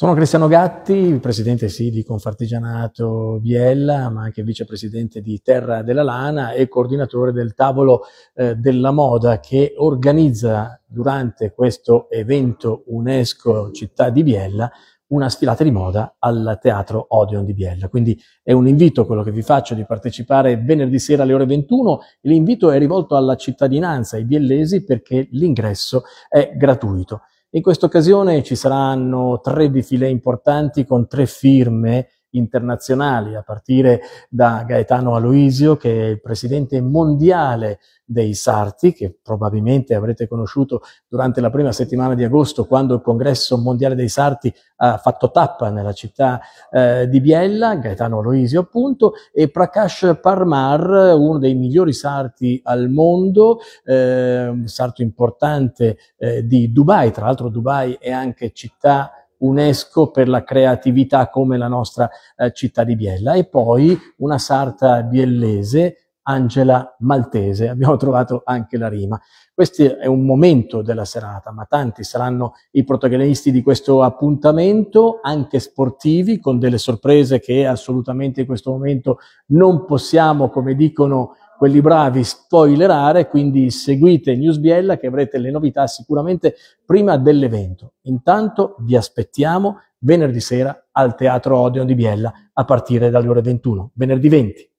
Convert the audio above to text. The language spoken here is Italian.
Sono Cristiano Gatti, presidente sì, di Confartigianato Biella, ma anche vicepresidente di Terra della Lana e coordinatore del tavolo eh, della moda che organizza durante questo evento UNESCO Città di Biella una sfilata di moda al Teatro Odeon di Biella. Quindi è un invito quello che vi faccio di partecipare venerdì sera alle ore 21. L'invito è rivolto alla cittadinanza, ai biellesi, perché l'ingresso è gratuito. In questa occasione ci saranno tre defilé importanti con tre firme internazionali, a partire da Gaetano Aloisio, che è il presidente mondiale dei Sarti, che probabilmente avrete conosciuto durante la prima settimana di agosto, quando il congresso mondiale dei Sarti ha fatto tappa nella città eh, di Biella, Gaetano Aloisio appunto, e Prakash Parmar, uno dei migliori sarti al mondo, eh, un sarto importante eh, di Dubai, tra l'altro Dubai è anche città UNESCO per la creatività come la nostra eh, città di Biella e poi una sarta biellese Angela Maltese. Abbiamo trovato anche la rima. Questo è un momento della serata, ma tanti saranno i protagonisti di questo appuntamento, anche sportivi, con delle sorprese che assolutamente in questo momento non possiamo, come dicono quelli bravi spoilerare, quindi seguite Newsbiella che avrete le novità sicuramente prima dell'evento. Intanto vi aspettiamo venerdì sera al Teatro Odeon di Biella a partire dalle ore 21, venerdì 20.